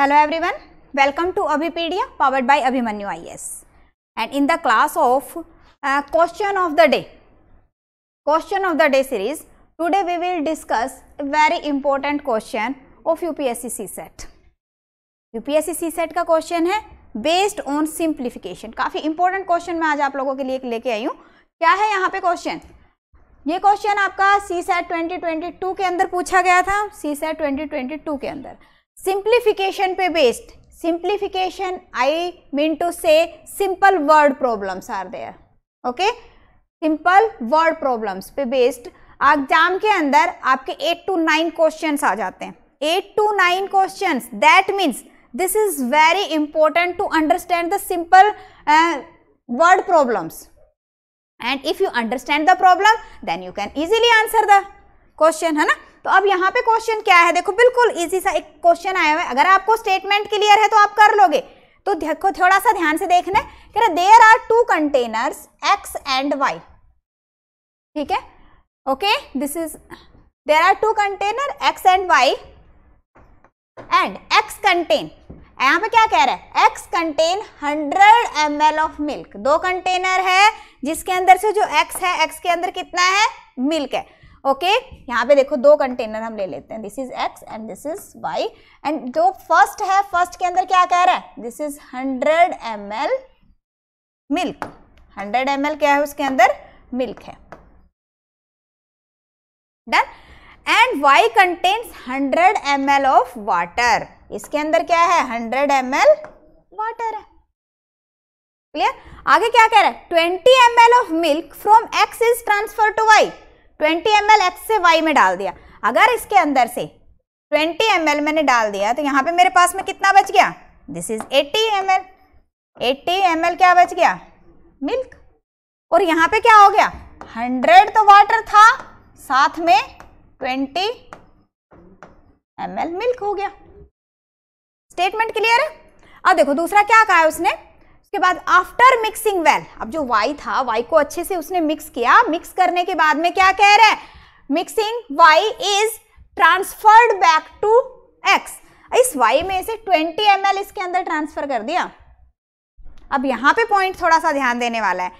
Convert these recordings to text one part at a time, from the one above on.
Hello everyone welcome to Abhipedia powered by Abhimanyu S and in the class of question of the day question of the day series today we will discuss very important question of UPSC CSAT UPSC CSAT का question है based on simplification काफी important question मैं आज आप लोगों के लिए लेके आई हूँ क्या है यहाँ पे क्वेश्चन ये क्वेश्चन आपका सी सेट ट्वेंटी के अंदर पूछा गया था सी सेट ट्वेंटी के अंदर सिंप्लीफिकेशन पे based simplification I mean to say simple word problems are there okay simple word problems पे बेस्ड एग्जाम के अंदर आपके एट टू नाइन क्वेश्चन आ जाते हैं eight to nine question that means this is very important to understand the simple word problems and if you understand the problem then you can easily answer the question है ना तो अब यहाँ पे question क्या है देखो बिल्कुल इजी सा एक क्वेश्चन आया हुआ है अगर आपको स्टेटमेंट क्लियर है तो आप कर लोगे तो देखो थोड़ा सा ध्यान से देखना है कह रहे there are two containers X and Y ठीक है okay this is there are two container X and Y and X contain यहाँ पे क्या कह रहा है X contain 100 M of milk दो कंटेनर है जिसके अंदर से जो एक्स है एक्स के अंदर कितना है मिल्क है ओके okay? यहाँ पे देखो दो कंटेनर हम ले लेते हैं this is X and this is Y and जो फर्स्ट है फर्स्ट के अंदर क्या कह रहा है this is hundred M milk hundred M क्या है उसके अंदर मिल्क है done and Y contains 100 M of water इसके अंदर क्या है 100 एम वाटर है क्लियर आगे क्या कह रहा है 20 M of milk from X is transfer to Y twenty M X से वाई में डाल दिया अगर इसके अंदर से ट्वेंटी एम मैंने डाल दिया तो यहाँ पे मेरे पास में कितना बच गया this is eighty M L eighty M क्या बच गया मिल्क और यहाँ पे क्या हो गया हंड्रेड तो वाटर था साथ में ट्वेंटी एम मिल्क हो गया स्टेटमेंट क्लियर है अब देखो दूसरा क्या कहा है उसने उसके बाद आफ्टर मिक्सिंग वेल अब जो वाई था वाई को अच्छे से उसने मिक्स किया मिक्स करने के बाद में क्या कह रहा है mixing Y is transferred back to X इस y में से 20 ml इसके अंदर ट्रांसफर कर दिया अब यहां पे पॉइंट थोड़ा सा ध्यान देने वाला है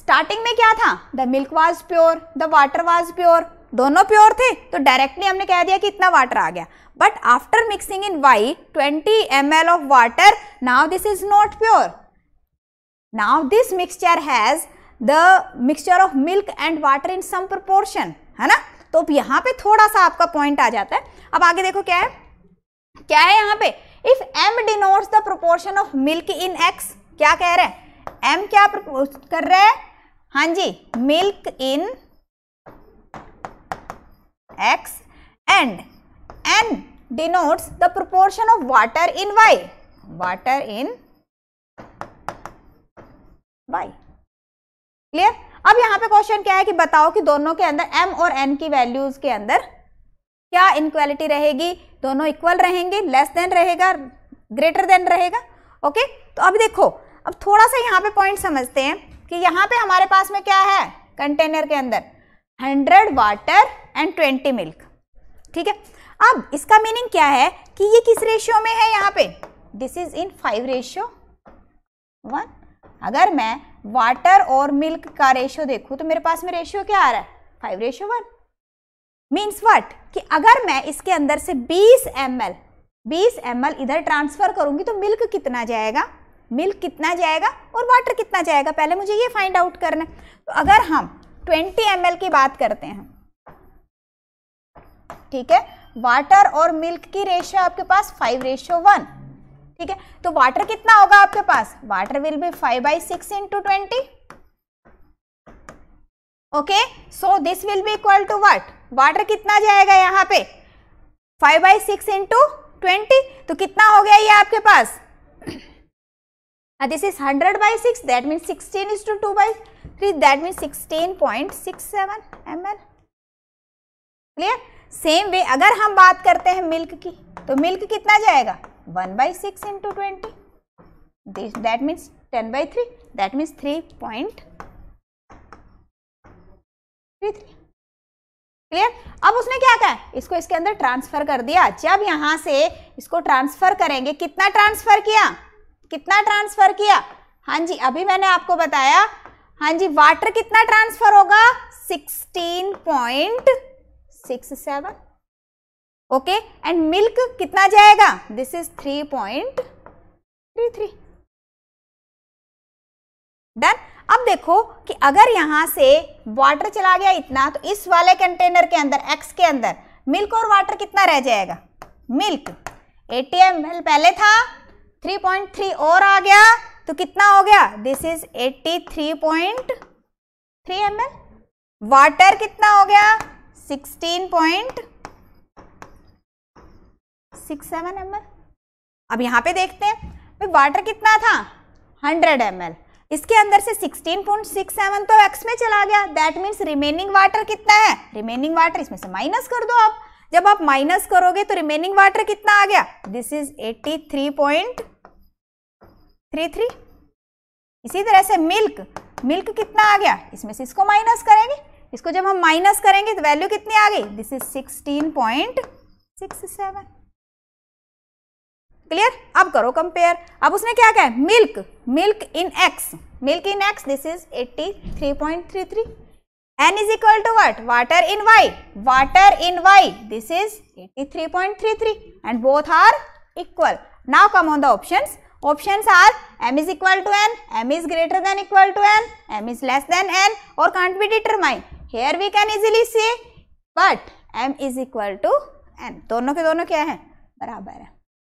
स्टार्टिंग में क्या था the milk was pure the water was pure दोनों प्योर थे तो डायरेक्टली हमने कह दिया कि इतना वाटर आ गया but after mixing in Y twenty M of water now this is not pure now this mixture has the mixture of milk and water in some proportion है ना तो अब यहां पे थोड़ा सा आपका पॉइंट आ जाता है अब आगे देखो क्या है क्या है यहां पे if M denotes the proportion of milk in X क्या कह रहे हैं एम क्या कर रहे हैं हाँ जी milk in x and n denotes the proportion of water in y water in y clear अब यहाँ पे क्वेश्चन क्या है कि बताओ कि दोनों के अंदर m और n की वैल्यूज के अंदर क्या इनक्वालिटी रहेगी दोनों इक्वल रहेंगे लेस देन रहेगा ग्रेटर देन रहेगा ओके तो अब देखो अब थोड़ा सा यहाँ पे पॉइंट समझते हैं कि यहाँ पे हमारे पास में क्या है कंटेनर के अंदर 100 वाटर एंड ट्वेंटी मिल्क ठीक है अब इसका मीनिंग क्या है कि ये किस रेशियो में है यहाँ पे this is in five ratio one अगर मैं वाटर और मिल्क का रेशियो देखूँ तो मेरे पास में रेशियो क्या आ रहा है five ratio one means what कि अगर मैं इसके अंदर से बीस एम एल बीस एम एल इधर ट्रांसफ़र करूंगी तो मिल्क कितना जाएगा मिल्क कितना जाएगा और वाटर कितना जाएगा पहले मुझे ये फाइंड आउट करना है तो अगर हम ट्वेंटी एम की बात करते हैं ठीक है वाटर और मिल्क की रेशियो आपके पास फाइव रेशियो वन ठीक है तो वाटर कितना होगा आपके पास water will be five by six into twenty okay so this will be equal to what water कितना जाएगा यहां पे five by six into twenty तो कितना हो गया ये आपके पास this is hundred by six that mean sixteen is two two by three that mean sixteen point six seven M L clear same way अगर हम बात करते हैं मिल्क की तो मिल्क कितना जाएगा one by six into twenty that means ten by three that means three point three three clear अब उसने क्या कहा इसको इसके अंदर ट्रांसफर कर दिया जब अच्छा, यहां से इसको ट्रांसफर करेंगे कितना ट्रांसफर किया कितना ट्रांसफर किया हाँ जी अभी मैंने आपको बताया हाँ जी वाटर कितना ट्रांसफर होगा sixteen point six seven okay and milk कितना जाएगा this is three point three three done अब देखो कि अगर यहां से वाटर चला गया इतना तो इस वाले कंटेनर के अंदर एक्स के अंदर मिल्क और वाटर कितना रह जाएगा मिल्क एटीएम पहले था 3.3 और आ गया तो कितना हो गया दिस इज 83.3 थ्री वाटर कितना हो गया sixteen point six seven M अब यहाँ पे देखते हैं भाई वाटर कितना था हंड्रेड एम इसके अंदर से सिक्सटीन पॉइंट सिक्स सेवन तो एक्स में चला गया दैट मीन्स रिमेनिंग वाटर कितना है रिमेनिंग वाटर इसमें से माइनस कर दो आप जब आप माइनस करोगे तो रिमेनिंग वाटर कितना आ गया this is three three point three इसी तरह से मिल्क मिल्क कितना आ गया इसमें से इसको माइनस करेंगे इसको जब हम माइनस करेंगे तो वैल्यू कितनी आ गई this is sixteen point six seven clear अब करो कंपेयर अब उसने क्या क्या है milk milk in X milk in X this is 83.33 N is equal to what water in Y water in Y this is 83.33 and both are equal now come on the option option are m is equal to n m is greater than equal to n m is less then n और can't be determine here we can easily से but m is equal to n दोनों के दोनों क्या हैं बराबर है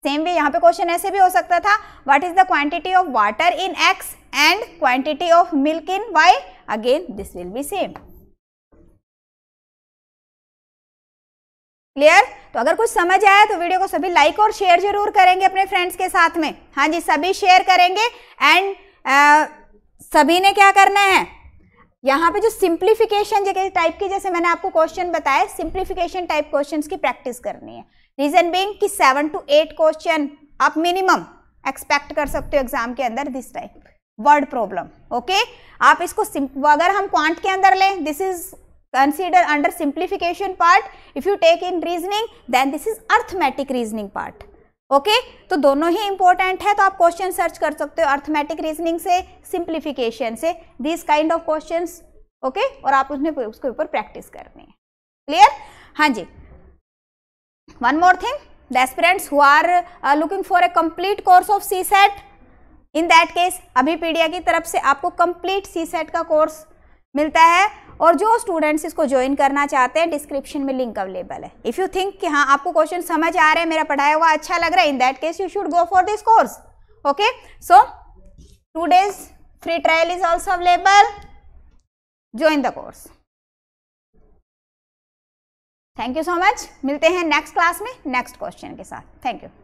same way यहाँ पे क्वेश्चन ऐसे भी हो सकता था what is the quantity of water in X and quantity of milk in Y again this will be same clear तो अगर कुछ समझ आया तो वीडियो को सभी लाइक और शेयर जरूर करेंगे अपने फ्रेंड्स के साथ में हाँ जी सभी शेयर करेंगे एंड सभी ने क्या करना है यहाँ पे जो सिंप्लीफिकेशन जगह टाइप की जैसे मैंने आपको क्वेश्चन बताया सिंप्लीफिकेशन टाइप क्वेश्चंस की प्रैक्टिस करनी है रीजन बीइंग कि सेवन टू एट क्वेश्चन आप मिनिमम एक्सपेक्ट कर सकते हो एग्जाम के अंदर this type word problem okay आप इसको अगर हम क्वांट के अंदर लें this is consider under simplification part if you take in reasoning then this is arithmetic reasoning part okay तो दोनों ही इंपॉर्टेंट है तो आप क्वेश्चन सर्च कर सकते हो अर्थमेटिक रीजनिंग से सिंप्लीफिकेशन से this kind of question okay और आप उसने उसके ऊपर प्रैक्टिस करनी है क्लियर हाँ जी one more thing the aspirants who are looking for a complete course of CSAT in that case Abhipedia की तरफ से आपको कंप्लीट सी सेट का कोर्स मिलता है और जो स्टूडेंट्स इसको ज्वाइन करना चाहते हैं डिस्क्रिप्शन में लिंक अवेलेबल है इफ़ यू थिंक कि हाँ आपको क्वेश्चन समझ आ रहा है मेरा पढ़ाया हुआ अच्छा लग रहा है in that case you should go for this course okay so two days free trial is also available join the course thank you so much मिलते हैं नेक्स्ट क्लास में नेक्स्ट क्वेश्चन के साथ थैंक यू